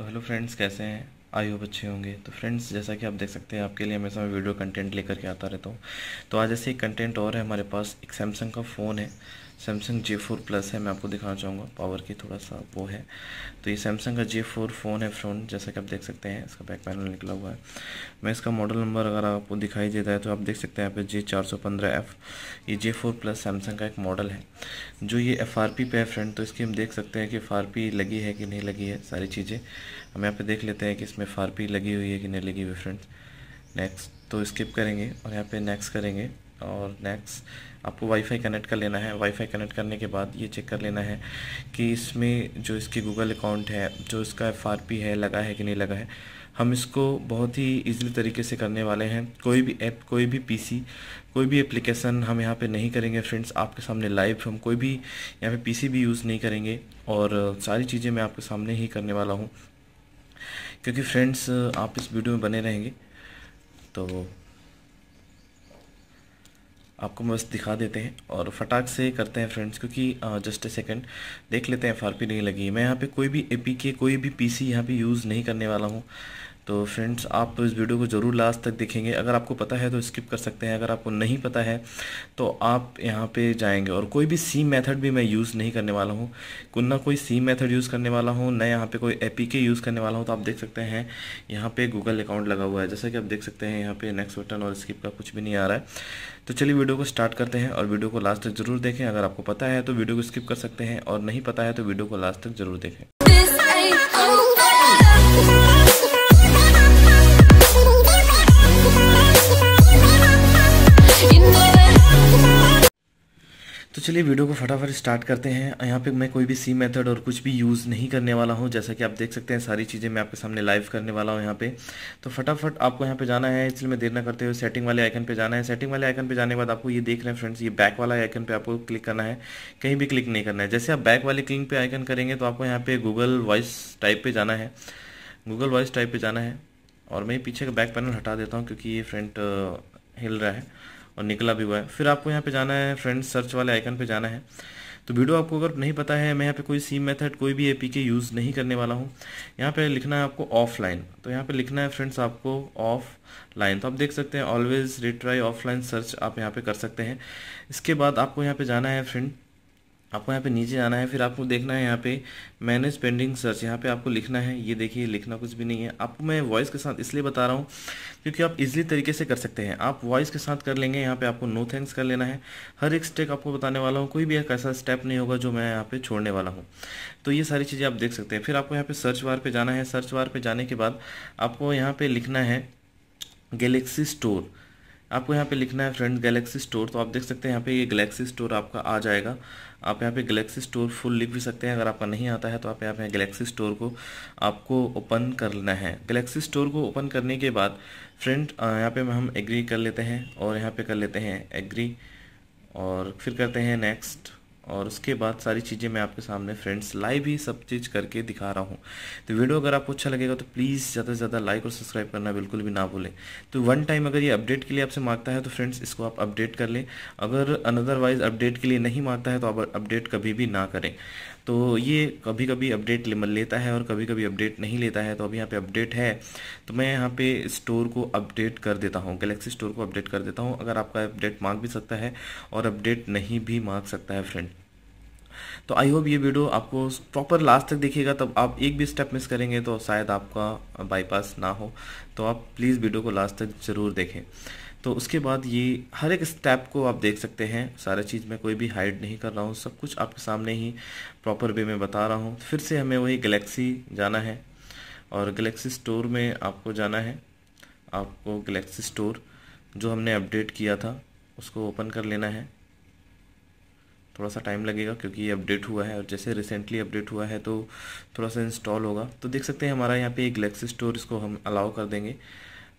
तो hello friends कैसे हैं आई होप अच्छे होंगे तो फ्रेंड्स जैसा कि आप देख सकते हैं आपके लिए हमेशा मैं वीडियो कंटेंट लेकर के आता रहता हूँ तो आज ऐसे एक कंटेंट और है हमारे पास एक सैमसंग का फ़ोन है सैमसंग जे फोर प्लस है मैं आपको दिखाना चाहूँगा पावर की थोड़ा सा वो है तो ये सैमसंग का जे फोर फ़ोन है फ्रंट जैसा कि आप देख सकते हैं इसका बैक पैनल निकला हुआ है मैं इसका मॉडल नंबर अगर आपको दिखाई देता है तो आप देख सकते हैं यहाँ पे जे चार सौ पंद्रह एफ़ ये जे फोर प्लस सैमसंग का एक मॉडल है जो ये एफ आर पी पे है फ्रेंड तो इसकी हम देख सकते हैं कि एफ आर पी लगी है कि नहीं लगी है सारी चीज़ें हम यहाँ पर देख लेते हैं कि इसमें एफ आर पी लगी हुई है कि नहीं लगी हुई फ्रेंड्स नेक्स्ट तो स्किप करेंगे और यहाँ पर नेक्स्ट करेंगे और नेक्स्ट आपको वाईफाई कनेक्ट कर लेना है वाईफाई कनेक्ट करने के बाद ये चेक कर लेना है कि इसमें जो इसकी गूगल अकाउंट है जो इसका एफ है लगा है कि नहीं लगा है हम इसको बहुत ही ईजिली तरीके से करने वाले हैं कोई भी ऐप कोई भी पीसी कोई भी एप्लीकेशन हम यहाँ पे नहीं करेंगे फ्रेंड्स आपके सामने लाइव हम कोई भी यहाँ पे पीसी भी यूज़ नहीं करेंगे और सारी चीज़ें मैं आपके सामने ही करने वाला हूँ क्योंकि फ्रेंड्स आप इस वीडियो में बने रहेंगे तो आपको बस दिखा देते हैं और फटाक से करते हैं फ्रेंड्स क्योंकि जस्ट ए सेकेंड देख लेते हैं एफ नहीं लगी मैं यहाँ पे कोई भी ए के कोई भी पी सी यहाँ पर यूज़ नहीं करने वाला हूँ तो फ्रेंड्स आप इस वीडियो को ज़रूर लास्ट तक देखेंगे अगर आपको पता है तो स्किप कर सकते हैं अगर आपको नहीं पता है तो आप यहाँ पे जाएंगे और कोई भी सी मेथड भी मैं यूज़ नहीं करने वाला हूँ ना कोई सी मेथड यूज़ करने वाला हूँ ना यहाँ पे कोई एपीके यूज़ करने वाला हूँ तो आप देख सकते हैं यहाँ पे गूगल अकाउंट लगा हुआ है जैसा कि आप देख सकते हैं यहाँ पे नेक्स्ट बटन और स्किप का कुछ भी नहीं आ रहा है तो चलिए वीडियो को स्टार्ट करते हैं और वीडियो को लास्ट तक ज़रूर देखें अगर आपको पता है तो वीडियो को स्किप कर सकते हैं और नहीं पता है तो वीडियो को लास्ट तक ज़रूर देखें चलिए वीडियो को फटाफट स्टार्ट करते हैं यहाँ पे मैं कोई भी सी मेथड और कुछ भी यूज़ नहीं करने वाला हूँ जैसा कि आप देख सकते हैं सारी चीज़ें मैं आपके सामने लाइव करने वाला हूँ यहाँ पे तो फटाफट आपको यहाँ पे जाना है इसलिए मैं देर ना करते हुए सेटिंग वाले आइकन पे जाना है सेटिंग वाले आइकन पे जाने के बाद आपको ये देख रहे हैं फ्रेंड्स ये बैक वाला आइकन पर आपको क्लिक करना है कहीं भी क्लिक नहीं करना है जैसे आप बैक वाले क्लिक पर आइकन करेंगे तो आपको यहाँ पे गूगल वॉइस टाइप पर जाना है गूगल वॉइस टाइप पर जाना है और मैं पीछे का बैक पैनल हटा देता हूँ क्योंकि ये फ्रंट हिल रहा है और निकला भी हुआ है फिर आपको यहाँ पे जाना है फ्रेंड सर्च वाले आइकन पे जाना है तो वीडियो आपको अगर नहीं पता है मैं यहाँ पे कोई सीम मेथड कोई भी एपीके यूज़ नहीं करने वाला हूँ यहाँ पे लिखना है आपको ऑफलाइन तो यहाँ पे लिखना है फ्रेंड्स आपको ऑफलाइन तो आप देख सकते हैं ऑलवेज रिट्राई ऑफलाइन सर्च आप यहाँ पे कर सकते हैं इसके बाद आपको यहाँ पे जाना है फ्रेंड आपको यहाँ पे नीचे आना है फिर आपको देखना है यहाँ पे मैनेज पेंडिंग सर्च यहाँ पे आपको लिखना है ये देखिए लिखना कुछ भी नहीं है आपको मैं वॉइस के साथ इसलिए बता रहा हूँ क्योंकि आप इजीली तरीके से कर सकते हैं आप वॉइस के साथ कर लेंगे यहाँ पे आपको नो थैंक्स कर लेना है हर एक स्टेप आपको बताने वाला हूँ कोई भी एक ऐसा स्टेप नहीं होगा जो मैं यहाँ पर छोड़ने वाला हूँ तो ये सारी चीज़ें आप देख सकते हैं फिर आपको यहाँ पे सर्च वार पर जाना है सर्च वार पर जाने के बाद आपको यहाँ पर लिखना है गैलेक्सी स्टोर आपको यहाँ पे लिखना है फ्रेंड गैलेक्सी स्टोर तो आप देख सकते हैं यहाँ पे ये गैलेक्सी स्टोर आपका आ जाएगा आप यहाँ पे गैलेक्सी स्टोर फुल लिख भी सकते हैं अगर आपका नहीं आता है तो आप यहाँ पे गैलेक्सी स्टोर को आपको ओपन करना है गैलेक्सी स्टोर को ओपन करने के बाद फ्रेंड यहाँ पे हम एग्री कर लेते हैं और यहाँ पे कर लेते हैं एग्री और फिर करते हैं नेक्स्ट और उसके बाद सारी चीज़ें मैं आपके सामने फ्रेंड्स लाइव ही सब चीज़ करके दिखा रहा हूँ तो वीडियो अगर आपको अच्छा लगेगा तो प्लीज़ ज़्यादा से ज़्यादा लाइक और सब्सक्राइब करना बिल्कुल भी ना भूलें तो वन टाइम अगर ये अपडेट के लिए आपसे मांगता है तो फ्रेंड्स इसको आप अपडेट कर लें अगर अनदरवाइज़ अपडेट के लिए नहीं मांगता है तो आप अपडेट कभी भी ना करें तो ये कभी कभी अपडेट लेता है और कभी कभी अपडेट नहीं लेता है तो अभी यहाँ पे अपडेट है तो मैं यहाँ पे स्टोर को अपडेट कर देता हूँ गलेक्सी स्टोर को अपडेट कर देता हूँ अगर आपका अपडेट मांग भी सकता है और अपडेट नहीं भी मांग सकता है फ्रेंड तो आई होप ये वीडियो आपको प्रॉपर लास्ट तक देखिएगा तब आप एक भी स्टेप मिस करेंगे तो शायद आपका बाईपास ना हो तो आप प्लीज़ वीडियो को लास्ट तक ज़रूर देखें तो उसके बाद ये हर एक स्टेप को आप देख सकते हैं सारा चीज़ मैं कोई भी हाइड नहीं कर रहा हूँ सब कुछ आपके सामने ही प्रॉपर वे में बता रहा हूँ फिर से हमें वही गलेक्सी जाना है और गलेक्सी स्टोर में आपको जाना है आपको गलेक्सी स्टोर जो हमने अपडेट किया था उसको ओपन कर लेना है थोड़ा सा टाइम लगेगा क्योंकि ये अपडेट हुआ है और जैसे रिसेंटली अपडेट हुआ है तो थोड़ा सा इंस्टॉल होगा तो देख सकते हैं हमारा यहाँ पे एक गलेक्सी स्टोर इसको हम अलाउ कर देंगे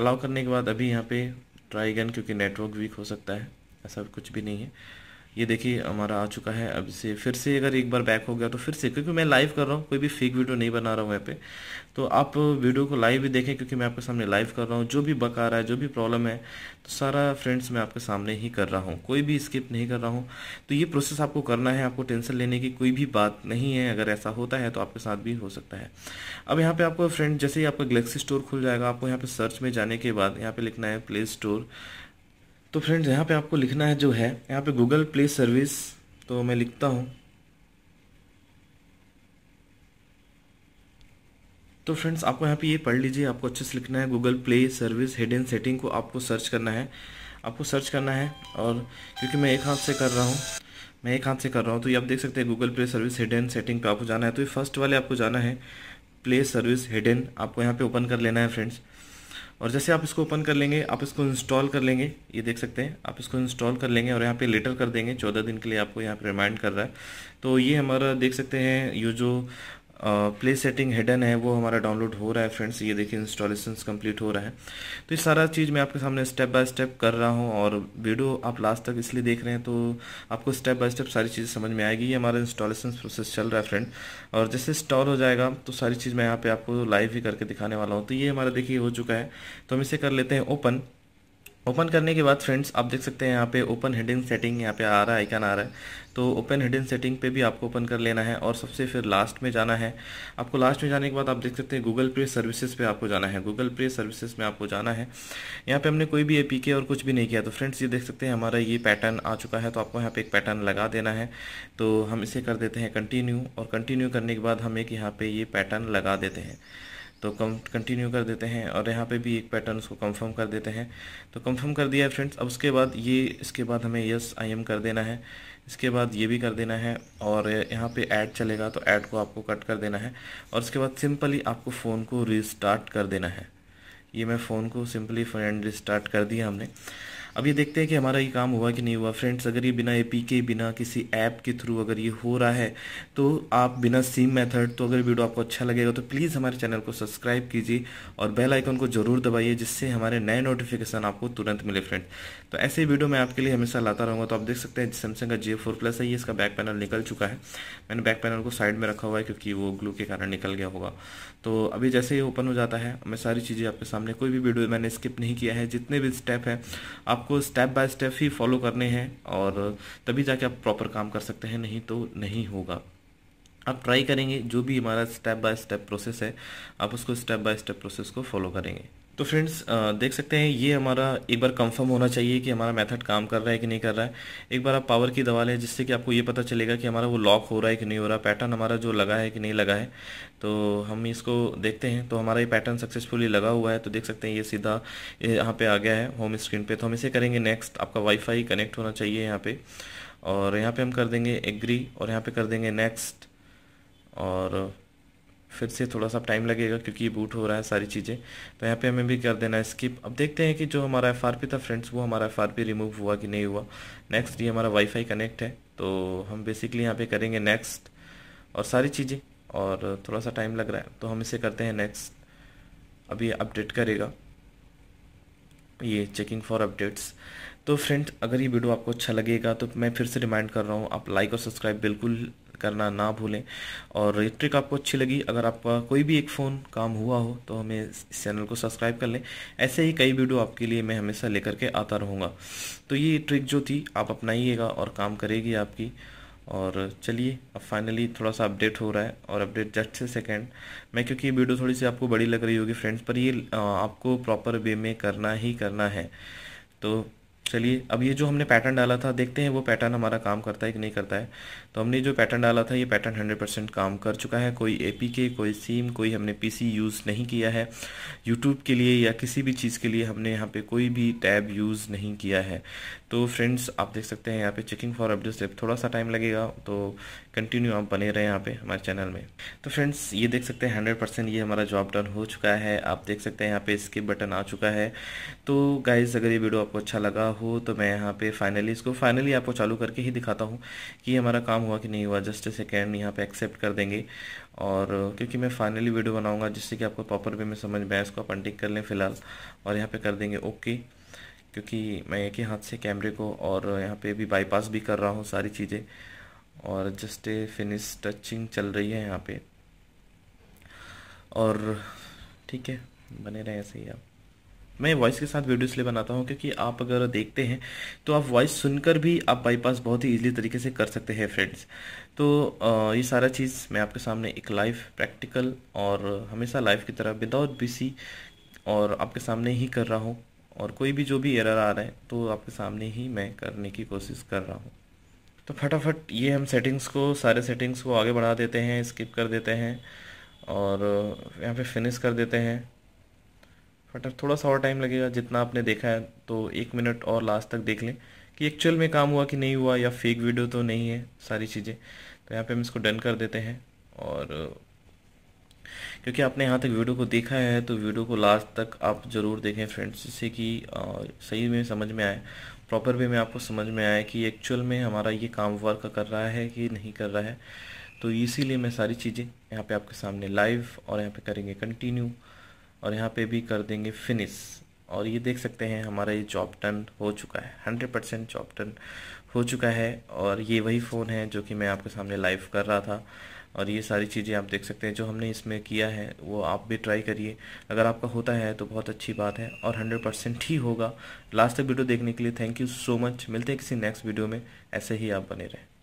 अलाउ करने के बाद अभी यहाँ पे ट्राई गन क्योंकि नेटवर्क वीक हो सकता है ऐसा कुछ भी नहीं है ये देखिए हमारा आ चुका है अब से फिर से अगर एक बार बैक हो गया तो फिर से क्योंकि मैं लाइव कर रहा हूँ कोई भी फेक वीडियो नहीं बना रहा हूँ यहाँ पे तो आप वीडियो को लाइव भी देखें क्योंकि मैं आपके सामने लाइव कर रहा हूँ जो भी बका रहा है जो भी प्रॉब्लम है तो सारा फ्रेंड्स मैं आपके सामने ही कर रहा हूँ कोई भी स्किप नहीं कर रहा हूँ तो ये प्रोसेस आपको करना है आपको टेंशन लेने की कोई भी बात नहीं है अगर ऐसा होता है तो आपके साथ भी हो सकता है अब यहाँ पर आपको फ्रेंड जैसे ही आपका गलेक्सी स्टोर खुल जाएगा आपको यहाँ पर सर्च में जाने के बाद यहाँ पर लिखना है प्ले स्टोर तो फ्रेंड्स यहाँ पे आपको लिखना है जो है यहाँ पे गूगल प्ले सर्विस तो मैं लिखता हूँ तो फ्रेंड्स आपको यहाँ पे ये पढ़ लीजिए आपको अच्छे से लिखना है Google play service hidden setting को आपको सर्च करना है आपको सर्च करना है और क्योंकि मैं एक हाथ से कर रहा हूँ मैं एक हाथ से कर रहा हूँ तो ये आप देख सकते हैं Google play service hidden setting पे आपको जाना है तो ये फर्स्ट वाले आपको जाना है प्ले सर्विस हिडन आपको यहाँ पे ओपन कर लेना है फ्रेंड्स और जैसे आप इसको ओपन कर लेंगे आप इसको इंस्टॉल कर लेंगे ये देख सकते हैं आप इसको इंस्टॉल कर लेंगे और यहाँ पे लेटर कर देंगे चौदह दिन के लिए आपको यहाँ पे रिमाइंड कर रहा है तो ये हमारा देख सकते हैं ये जो प्ले सेटिंग हेडन है वो हमारा डाउनलोड हो रहा है फ्रेंड्स ये देखिए इंस्टॉलेशन कंप्लीट हो रहा है तो ये सारा चीज़ मैं आपके सामने स्टेप बाय स्टेप कर रहा हूँ और वीडियो आप लास्ट तक इसलिए देख रहे हैं तो आपको स्टेप बाय स्टेप सारी चीज़ें समझ में आएगी ये हमारा इंस्टॉलेशन प्रोसेस चल रहा है फ्रेंड और जैसे इंस्टॉल हो जाएगा तो सारी चीज़ मैं यहाँ पर आपको लाइव ही करके दिखाने वाला हूँ तो ये हमारा देखिए हो चुका है तो हम इसे कर लेते हैं ओपन ओपन करने के बाद फ्रेंड्स आप देख सकते हैं यहाँ पे ओपन हेडिंग सेटिंग यहाँ पे आ रहा है आइकन आ रहा है तो ओपन हेडिंग सेटिंग पे भी आपको ओपन कर लेना है और सबसे फिर लास्ट में जाना है आपको लास्ट में जाने के बाद आप देख सकते हैं गूगल पे सर्विसेज पे आपको जाना है गूगल पे सर्विसेज में आपको जाना है यहाँ पे हमने कोई भी ए और कुछ भी नहीं किया तो फ्रेंड्स ये देख सकते हैं हमारा ये पैटर्न आ चुका है तो आपको यहाँ पर एक पैटर्न लगा देना है तो हम इसे कर देते हैं कंटिन्यू और कंटिन्यू करने के बाद हम एक यहाँ पर ये पैटर्न लगा देते हैं तो कम कंटिन्यू कर देते हैं और यहाँ पे भी एक पैटर्न उसको कंफर्म कर देते हैं तो कंफर्म कर दिया है फ्रेंड्स अब उसके बाद ये इसके बाद हमें यस आई एम कर देना है इसके बाद ये भी कर देना है और यहाँ पे ऐड चलेगा तो ऐड को आपको कट कर देना है और उसके बाद सिंपली आपको फ़ोन को रिस्टार्ट कर देना है ये मैं फ़ोन को सिंपली फ्रेंड रिस्टार्ट कर दिया हमने अब ये देखते हैं कि हमारा ये काम हुआ कि नहीं हुआ फ्रेंड्स अगर ये बिना ए के बिना किसी ऐप के थ्रू अगर ये हो रहा है तो आप बिना सीम मेथड तो अगर वीडियो आपको अच्छा लगेगा तो प्लीज़ हमारे चैनल को सब्सक्राइब कीजिए और बेल आइकन को ज़रूर दबाइए जिससे हमारे नए नोटिफिकेशन आपको तुरंत मिले फ्रेंड तो ऐसे ही वीडियो मैं आपके लिए हमेशा लाता रहूँगा तो आप देख सकते हैं सैमसंग का जे फोर प्लस है ये इसका बैक पैनल निकल चुका है मैंने बैक पैनल को साइड में रखा हुआ है क्योंकि वो ग्लू के कारण निकल गया होगा तो अभी जैसे ही ओपन हो जाता है मैं सारी चीज़ें आपके सामने कोई भी वीडियो मैंने स्किप नहीं किया है जितने भी स्टेप हैं आप आपको स्टेप बाय स्टेप ही फॉलो करने हैं और तभी जाके आप प्रॉपर काम कर सकते हैं नहीं तो नहीं होगा आप ट्राई करेंगे जो भी हमारा स्टेप बाय स्टेप प्रोसेस है आप उसको स्टेप बाय स्टेप प्रोसेस को फॉलो करेंगे तो फ्रेंड्स देख सकते हैं ये हमारा एक बार कंफर्म होना चाहिए कि हमारा मेथड काम कर रहा है कि नहीं कर रहा है एक बार आप पावर की दवा लें जिससे कि आपको ये पता चलेगा कि हमारा वो लॉक हो रहा है कि नहीं हो रहा पैटर्न हमारा जो लगा है कि नहीं लगा है तो हम इसको देखते हैं तो हमारा ये पैटर्न सक्सेसफुली लगा हुआ है तो देख सकते हैं ये सीधा यहाँ पर आ गया है होम स्क्रीन पर तो हम इसे करेंगे नेक्स्ट आपका वाईफाई कनेक्ट होना चाहिए यहाँ पर और यहाँ पर हम कर देंगे एग्री और यहाँ पर कर देंगे नेक्स्ट और फिर से थोड़ा सा टाइम लगेगा क्योंकि ये बूट हो रहा है सारी चीज़ें तो यहाँ पे हमें भी कर देना है स्किप अब देखते हैं कि जो हमारा एफ था फ्रेंड्स वो हमारा एफ रिमूव हुआ कि नहीं हुआ नेक्स्ट ये हमारा वाईफाई कनेक्ट है तो हम बेसिकली यहाँ पे करेंगे नेक्स्ट और सारी चीज़ें और थोड़ा सा टाइम लग रहा है तो हम इसे करते हैं नेक्स्ट अभी अपडेट करेगा ये चेकिंग फॉर अपडेट्स तो फ्रेंड्स अगर ये वीडियो आपको अच्छा लगेगा तो मैं फिर से रिमाइंड कर रहा हूँ आप लाइक और सब्सक्राइब बिल्कुल करना ना भूलें और ये ट्रिक आपको अच्छी लगी अगर आपका कोई भी एक फ़ोन काम हुआ हो तो हमें इस चैनल को सब्सक्राइब कर लें ऐसे ही कई वीडियो आपके लिए मैं हमेशा लेकर के आता रहूँगा तो ये ट्रिक जो थी आप अपनाइएगा और काम करेगी आपकी और चलिए अब फाइनली थोड़ा सा अपडेट हो रहा है और अपडेट जस्ट से सेकेंड मैं क्योंकि ये वीडियो थोड़ी सी आपको बड़ी लग रही होगी फ्रेंड्स पर ये आपको प्रॉपर वे में करना ही करना है तो चलिए अब ये जो हमने पैटर्न डाला था देखते हैं वो पैटर्न हमारा काम करता है कि नहीं करता है तो हमने जो पैटर्न डाला था ये पैटर्न 100 परसेंट काम कर चुका है कोई ए के कोई सीम कोई हमने पीसी यूज़ नहीं किया है यूट्यूब के लिए या किसी भी चीज़ के लिए हमने यहाँ पे कोई भी टैब यूज़ नहीं किया है तो फ्रेंड्स आप देख सकते हैं यहाँ पे चेकिंग फॉर अपडेट ऐप थोड़ा सा टाइम लगेगा तो कंटिन्यू आप बने रहे यहाँ पे हमारे चैनल में तो फ्रेंड्स ये देख सकते हैं हंड्रेड परसेंट ये हमारा जॉब डन हो चुका है आप देख सकते हैं यहाँ पे स्किप बटन आ चुका है तो गाइज अगर ये वीडियो आपको अच्छा लगा हो तो मैं यहाँ पे फाइनली इसको फाइनली आपको चालू करके ही दिखाता हूँ कि हमारा काम हुआ कि नहीं हुआ जस्ट ए सेकेंड यहाँ पे एक्सेप्ट कर देंगे और क्योंकि मैं फाइनली वीडियो बनाऊंगा जिससे कि आपको प्रॉपर वे में समझ में आए उसको आप अनटिक कर लें फ़िलहाल और यहाँ पे कर देंगे ओके क्योंकि मैं एक ही हाथ से कैमरे को और यहाँ पे भी बाईपास भी कर रहा हूँ सारी चीज़ें और जस्ट ए फिनिश टचिंग चल रही है यहाँ पर और ठीक है बने रहें ऐसे ही आप मैं वॉइस के साथ वीडियो इसलिए बनाता हूँ क्योंकि आप अगर देखते हैं तो आप वॉइस सुनकर भी आप बाईपास बहुत ही ईजिली तरीके से कर सकते हैं फ्रेंड्स तो ये सारा चीज़ मैं आपके सामने एक लाइव प्रैक्टिकल और हमेशा लाइव की तरह विदाउट बीसी और आपके सामने ही कर रहा हूँ और कोई भी जो भी एरर आ रहा है तो आपके सामने ही मैं करने की कोशिश कर रहा हूँ तो फटाफट ये हम सेटिंग्स को सारे सेटिंग्स को आगे बढ़ा देते हैं स्किप कर देते हैं और यहाँ पे फिनिश कर देते हैं फटर थोड़ा सा और टाइम लगेगा जितना आपने देखा है तो एक मिनट और लास्ट तक देख लें कि एक्चुअल में काम हुआ कि नहीं हुआ या फेक वीडियो तो नहीं है सारी चीज़ें तो यहाँ पे हम इसको डन कर देते हैं और क्योंकि आपने यहाँ तक वीडियो को देखा है तो वीडियो को लास्ट तक आप ज़रूर देखें फ्रेंड्स जिससे कि सही में समझ में आए प्रॉपर वे में आपको समझ में आए कि एक्चुअल में हमारा ये काम वर्क कर रहा है कि नहीं कर रहा है तो इसीलिए मैं सारी चीज़ें यहाँ पे आपके सामने लाइव और यहाँ पे करेंगे कंटिन्यू और यहाँ पे भी कर देंगे फिनिश और ये देख सकते हैं हमारा ये जॉब टन हो चुका है हंड्रेड परसेंट जॉब टन हो चुका है और ये वही फ़ोन है जो कि मैं आपके सामने लाइव कर रहा था और ये सारी चीज़ें आप देख सकते हैं जो हमने इसमें किया है वो आप भी ट्राई करिए अगर आपका होता है तो बहुत अच्छी बात है और हंड्रेड परसेंट ही होगा लास्ट तक वीडियो देखने के लिए थैंक यू सो मच मिलते हैं किसी नेक्स्ट वीडियो में ऐसे ही आप बने रहें